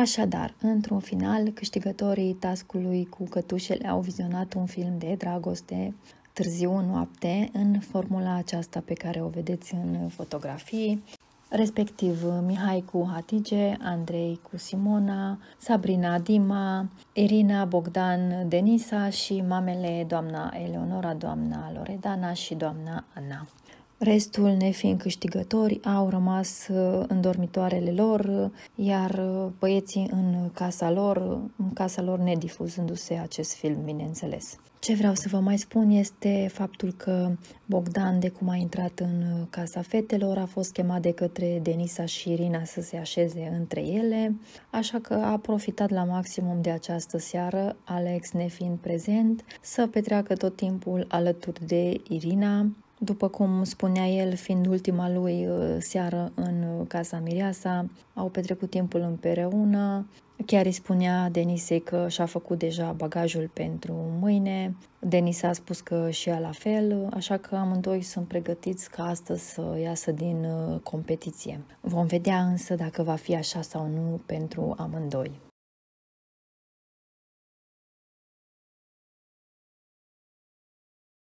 Așadar, într-un final, câștigătorii tascului cu cătușele au vizionat un film de dragoste târziu în noapte în formula aceasta pe care o vedeți în fotografii, respectiv Mihai cu Hatice, Andrei cu Simona, Sabrina Dima, Irina Bogdan Denisa și mamele doamna Eleonora, doamna Loredana și doamna Ana. Restul, nefiind câștigători, au rămas uh, în dormitoarele lor, uh, iar uh, băieții în casa lor, în casa lor nedifuzându-se acest film, bineînțeles. Ce vreau să vă mai spun este faptul că Bogdan, de cum a intrat în casa fetelor, a fost chemat de către Denisa și Irina să se așeze între ele, așa că a profitat la maximum de această seară, Alex nefiind prezent, să petreacă tot timpul alături de Irina, după cum spunea el, fiind ultima lui uh, seară în uh, casa Mireasa, au petrecut timpul împreună. Chiar îi spunea Denisei că și-a făcut deja bagajul pentru mâine. Denise a spus că și ea la fel, așa că amândoi sunt pregătiți ca astăzi să iasă din uh, competiție. Vom vedea însă dacă va fi așa sau nu pentru amândoi.